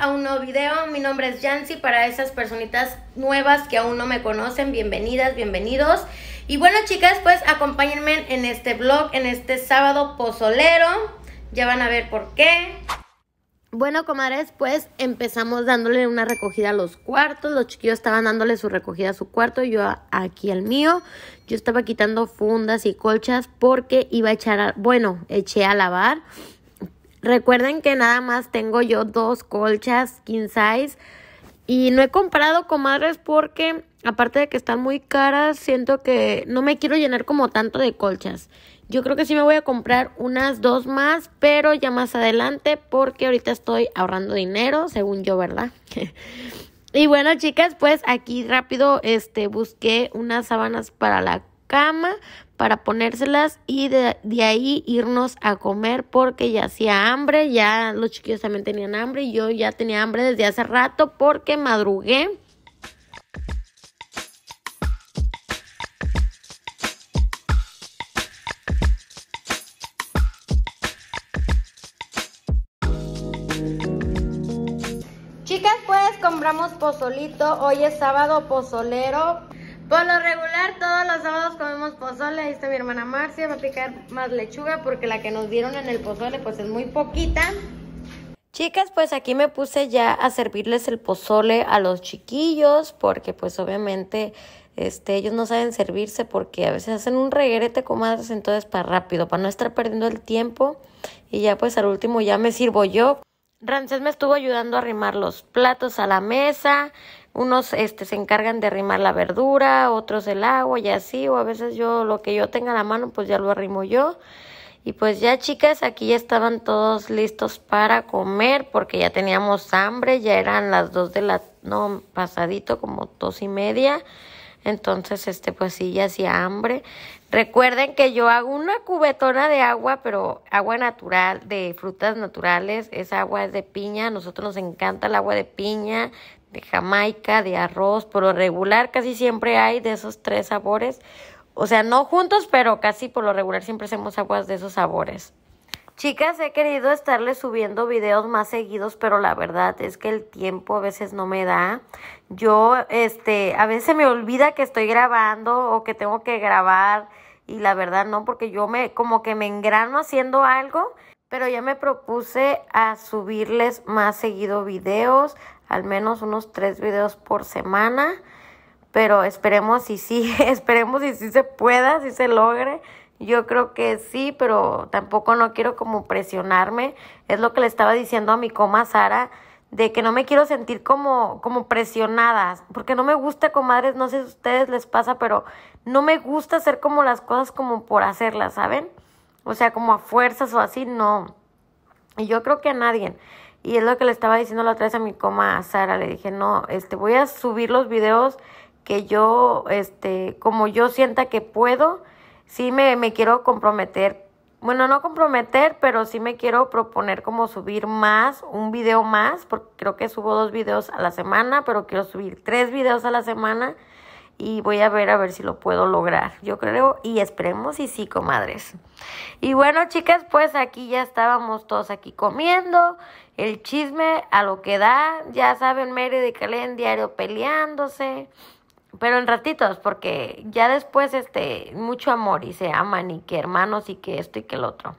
a un nuevo video. Mi nombre es Yancy. Para esas personitas nuevas que aún no me conocen, bienvenidas, bienvenidos. Y bueno, chicas, pues acompáñenme en este vlog, en este sábado pozolero. Ya van a ver por qué. Bueno, comadres, pues empezamos dándole una recogida a los cuartos. Los chiquillos estaban dándole su recogida a su cuarto, yo aquí al mío. Yo estaba quitando fundas y colchas porque iba a echar, bueno, eché a lavar Recuerden que nada más tengo yo dos colchas king size y no he comprado comadres porque aparte de que están muy caras, siento que no me quiero llenar como tanto de colchas. Yo creo que sí me voy a comprar unas dos más, pero ya más adelante porque ahorita estoy ahorrando dinero, según yo, ¿verdad? y bueno, chicas, pues aquí rápido este busqué unas sábanas para la cama para ponérselas y de, ahí irnos a comer porque ya hacía hambre, ya los chiquillos también tenían hambre y yo ya tenía hambre desde hace rato porque madrugué. Chicas, pues compramos pozolito, hoy es sábado pozolero. Por lo regular, todos los sábados comemos pozole. Ahí está mi hermana Marcia. Va a picar más lechuga porque la que nos dieron en el pozole pues es muy poquita. Chicas, pues aquí me puse ya a servirles el pozole a los chiquillos porque pues obviamente este, ellos no saben servirse porque a veces hacen un reguerete comadres, entonces para rápido, para no estar perdiendo el tiempo y ya pues al último ya me sirvo yo. Rancés me estuvo ayudando a arrimar los platos a la mesa, unos este, se encargan de arrimar la verdura, otros el agua y así, o a veces yo lo que yo tenga a la mano pues ya lo arrimo yo. Y pues ya chicas, aquí ya estaban todos listos para comer porque ya teníamos hambre, ya eran las dos de la, no, pasadito como dos y media. Entonces, este, pues sí, ya hacía hambre. Recuerden que yo hago una cubetona de agua, pero agua natural, de frutas naturales. Esa agua es de piña. A nosotros nos encanta el agua de piña, de jamaica, de arroz, por lo regular casi siempre hay de esos tres sabores. O sea, no juntos, pero casi por lo regular siempre hacemos aguas de esos sabores. Chicas, he querido estarles subiendo videos más seguidos, pero la verdad es que el tiempo a veces no me da. Yo, este, a veces me olvida que estoy grabando o que tengo que grabar y la verdad no, porque yo me, como que me engrano haciendo algo pero ya me propuse a subirles más seguido videos, al menos unos tres videos por semana, pero esperemos y sí, esperemos y si se pueda, si se logre. Yo creo que sí, pero tampoco no quiero como presionarme. Es lo que le estaba diciendo a mi coma Sara, de que no me quiero sentir como, como presionadas, porque no me gusta, comadres, no sé si a ustedes les pasa, pero no me gusta hacer como las cosas como por hacerlas, ¿saben? O sea, como a fuerzas o así, no. Y yo creo que a nadie. Y es lo que le estaba diciendo la otra vez a mi coma Sara. Le dije, no, este, voy a subir los videos que yo, este, como yo sienta que puedo. Sí me, me quiero comprometer. Bueno, no comprometer, pero sí me quiero proponer como subir más, un video más, porque creo que subo dos videos a la semana, pero quiero subir tres videos a la semana y voy a ver a ver si lo puedo lograr. Yo creo y esperemos y sí, comadres. Y bueno, chicas, pues aquí ya estábamos todos aquí comiendo. El chisme a lo que da, ya saben, Mary de en diario peleándose. Pero en ratitos, porque ya después, este, mucho amor y se aman y que hermanos y que esto y que el otro.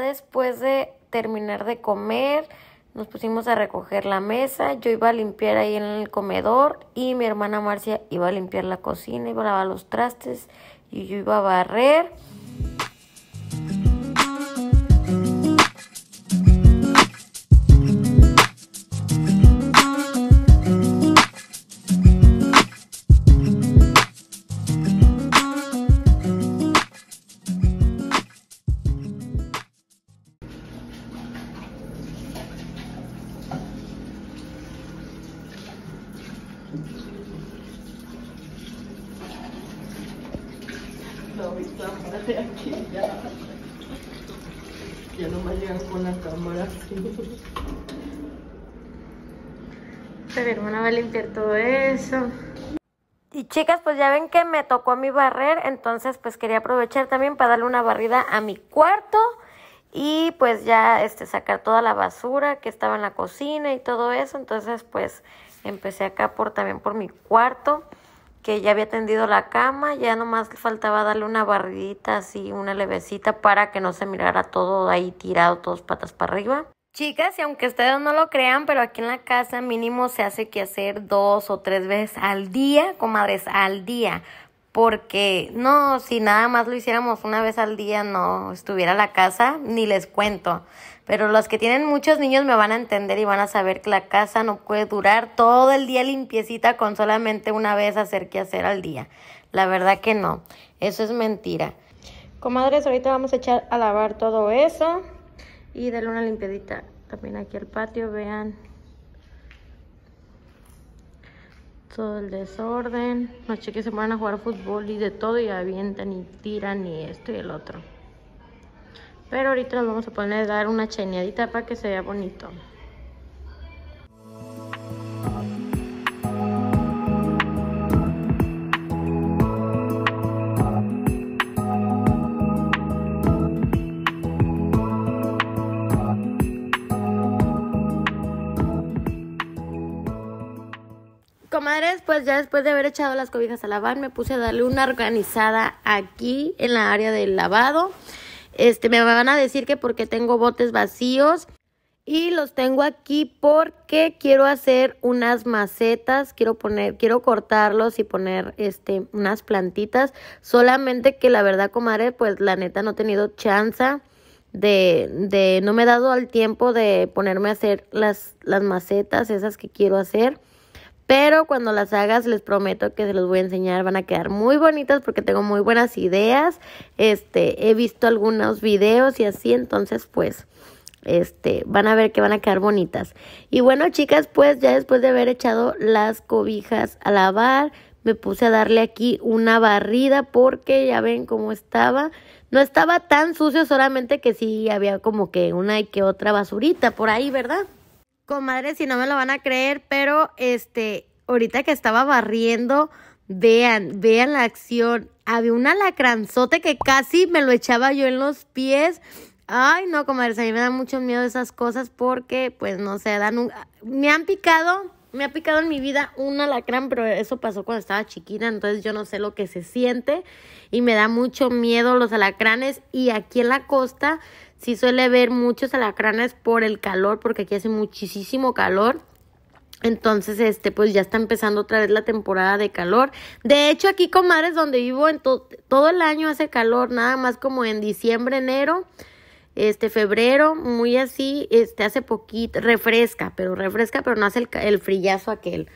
después de terminar de comer, nos pusimos a recoger la mesa, yo iba a limpiar ahí en el comedor y mi hermana Marcia iba a limpiar la cocina, iba a lavar los trastes y yo iba a barrer. ya. Ya no me llegan con la cámara Pero hermana va a limpiar todo eso. Y chicas, pues ya ven que me tocó a mí barrer, entonces pues quería aprovechar también para darle una barrida a mi cuarto y pues ya este sacar toda la basura que estaba en la cocina y todo eso, entonces pues empecé acá por también por mi cuarto que ya había tendido la cama, ya nomás faltaba darle una barridita así, una levecita para que no se mirara todo ahí tirado, todos patas para arriba. Chicas, y aunque ustedes no lo crean, pero aquí en la casa mínimo se hace que hacer dos o tres veces al día, comadres, al día porque no, si nada más lo hiciéramos una vez al día, no estuviera la casa, ni les cuento. Pero los que tienen muchos niños me van a entender y van a saber que la casa no puede durar todo el día limpiecita con solamente una vez hacer que hacer al día. La verdad que no, eso es mentira. Comadres, ahorita vamos a echar a lavar todo eso y darle una limpiadita también aquí al patio, vean. todo el desorden. Los chiques se van a jugar fútbol y de todo y avientan y tiran y esto y el otro. Pero ahorita nos vamos a poner a dar una cheñadita para que se vea bonito. comadres, pues ya después de haber echado las cobijas a lavar, me puse a darle una organizada aquí en la área del lavado. Este, me van a decir que porque tengo botes vacíos y los tengo aquí porque quiero hacer unas macetas, quiero poner, quiero cortarlos y poner este unas plantitas, solamente que la verdad, comadre, pues la neta no he tenido chance de, de no me he dado al tiempo de ponerme a hacer las las macetas esas que quiero hacer. Pero cuando las hagas, les prometo que se los voy a enseñar. Van a quedar muy bonitas porque tengo muy buenas ideas. Este, he visto algunos videos y así, entonces pues este, van a ver que van a quedar bonitas. Y bueno, chicas, pues ya después de haber echado las cobijas a lavar, me puse a darle aquí una barrida porque ya ven cómo estaba. No estaba tan sucio, solamente que sí había como que una y que otra basurita por ahí, ¿verdad? Comadre, si no me lo van a creer, pero este, ahorita que estaba barriendo, vean, vean la acción. Había un alacranzote que casi me lo echaba yo en los pies. Ay, no, comadres, a mí me da mucho miedo esas cosas porque, pues, no sé, dan un... me han picado me ha picado en mi vida un alacrán, pero eso pasó cuando estaba chiquita, entonces yo no sé lo que se siente y me da mucho miedo los alacranes. Y aquí en la costa sí suele ver muchos alacranes por el calor, porque aquí hace muchísimo calor. Entonces, este, pues ya está empezando otra vez la temporada de calor. De hecho, aquí, comares donde vivo, en todo el año hace calor, nada más como en diciembre, enero este febrero, muy así, este hace poquito, refresca, pero refresca, pero no hace el, frillazo aquel.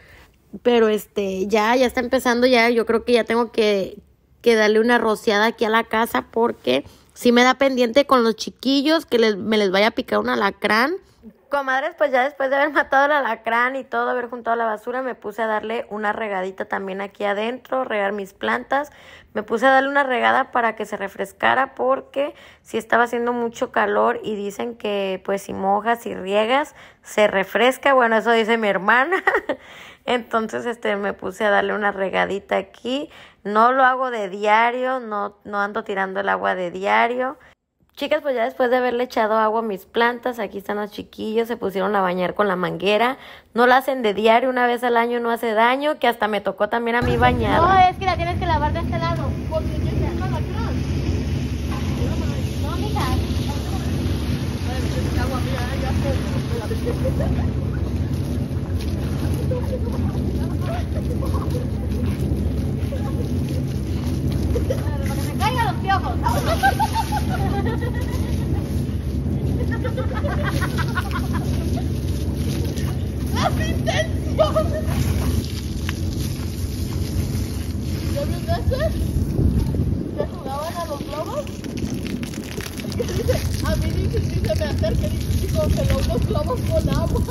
Pero este, ya, ya está empezando, ya, yo creo que ya tengo que, darle una rociada aquí a la casa porque si sí me da pendiente con los chiquillos que me les vaya a picar un alacrán Comadres, pues ya después de haber matado el alacrán y todo, haber juntado la basura, me puse a darle una regadita también aquí adentro, regar mis plantas. Me puse a darle una regada para que se refrescara porque si estaba haciendo mucho calor y dicen que pues si mojas y riegas se refresca. Bueno, eso dice mi hermana. Entonces, este, me puse a darle una regadita aquí. No lo hago de diario, no, no ando tirando el agua de diario. Chicas, pues ya después de haberle echado agua a mis plantas, aquí están los chiquillos, se pusieron a bañar con la manguera. No la hacen de diario, una vez al año no hace daño, que hasta me tocó también a mí bañar. No, es que la tienes que lavar de este lado. No, mija. No, mija. ¿Se que jugaban a los globos. a mí ni, se me acerca y que los globos con agua.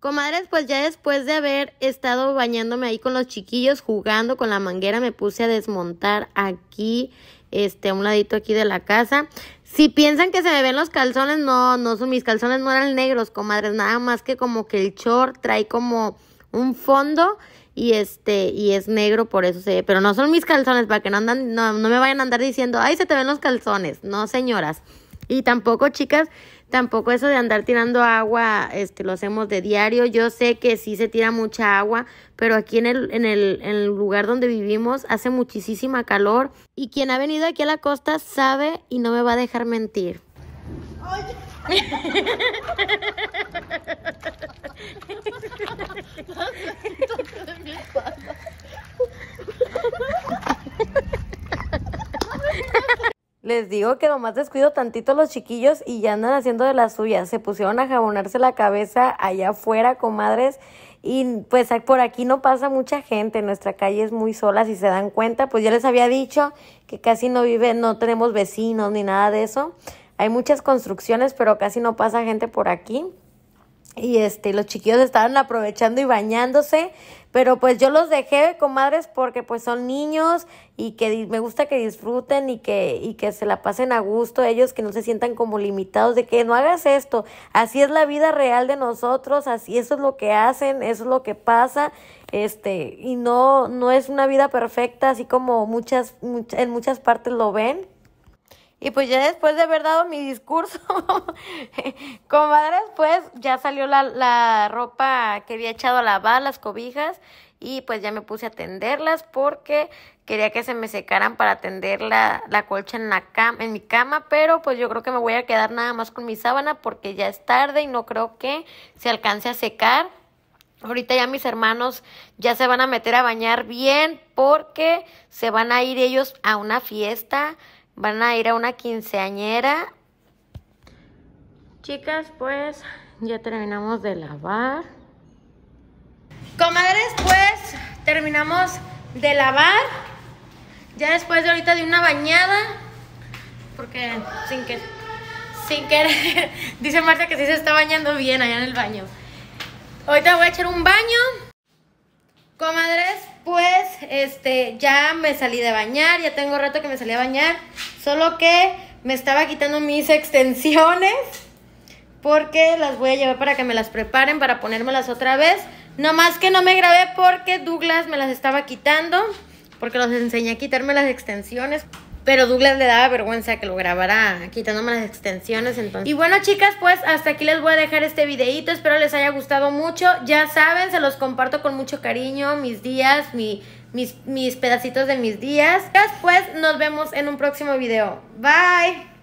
Comadres, pues ya después de haber estado bañándome ahí con los chiquillos, jugando con la manguera, me puse a desmontar aquí este, un ladito aquí de la casa. Si piensan que se me ven los calzones, no, no son mis calzones, no eran negros, comadres, nada más que como que el short trae como un fondo y este y es negro, por eso se ve, pero no son mis calzones para que no andan no, no me vayan a andar diciendo, "Ay, se te ven los calzones." No, señoras. Y tampoco, chicas, tampoco eso de andar tirando agua, este, lo hacemos de diario. Yo sé que sí se tira mucha agua, pero aquí en el, en el, lugar donde vivimos hace muchísima calor y quien ha venido aquí a la costa sabe y no me va a dejar mentir. Les digo que nomás descuido tantito los chiquillos y ya andan haciendo de las suyas. Se pusieron a jabonarse la cabeza allá afuera, comadres. Y pues por aquí no pasa mucha gente, nuestra calle es muy sola, si se dan cuenta, pues ya les había dicho que casi no vive, no tenemos vecinos ni nada de eso. Hay muchas construcciones, pero casi no pasa gente por aquí y este, los chiquillos estaban aprovechando y bañándose, pero pues yo los dejé, comadres, porque pues son niños y que me gusta que disfruten y que, y que se la pasen a gusto ellos, que no se sientan como limitados de que no hagas esto, así es la vida real de nosotros, así eso es lo que hacen, eso es lo que pasa, este, y no, no es una vida perfecta, así como muchas, en muchas partes lo ven. Y pues ya después de haber dado mi discurso, comadres, pues ya salió la, ropa que había echado a lavar, las cobijas, y pues ya me puse a tenderlas porque quería que se me secaran para tender la, la colcha en, la en mi cama, pero pues yo creo que me voy a quedar nada más con mi sábana porque ya es tarde y no creo que se alcance a secar. Ahorita ya mis hermanos ya se van a meter a bañar bien porque se van a ir ellos a una fiesta Van a ir a una quinceañera. Chicas, pues ya terminamos de lavar. Comadres, pues terminamos de lavar. Ya después de ahorita de una bañada. Porque sin que sin querer. Dice Marta que sí se está bañando bien allá en el baño. Ahorita voy a echar un baño. Comadres, pues este ya me salí de bañar, ya tengo rato que me salí a bañar, solo que me estaba quitando mis extensiones porque las voy a llevar para que me las preparen para ponérmelas otra vez. Nomás que no me grabé porque Douglas me las estaba quitando, porque los enseñé a quitarme las extensiones. Pero Douglas le daba vergüenza que lo grabara quitándome las extensiones entonces. Y bueno chicas, pues hasta aquí les voy a dejar este videito. Espero les haya gustado mucho. Ya saben, se los comparto con mucho cariño, mis días, mi, mis, pedacitos de mis días. Pues nos vemos en un próximo video. Bye.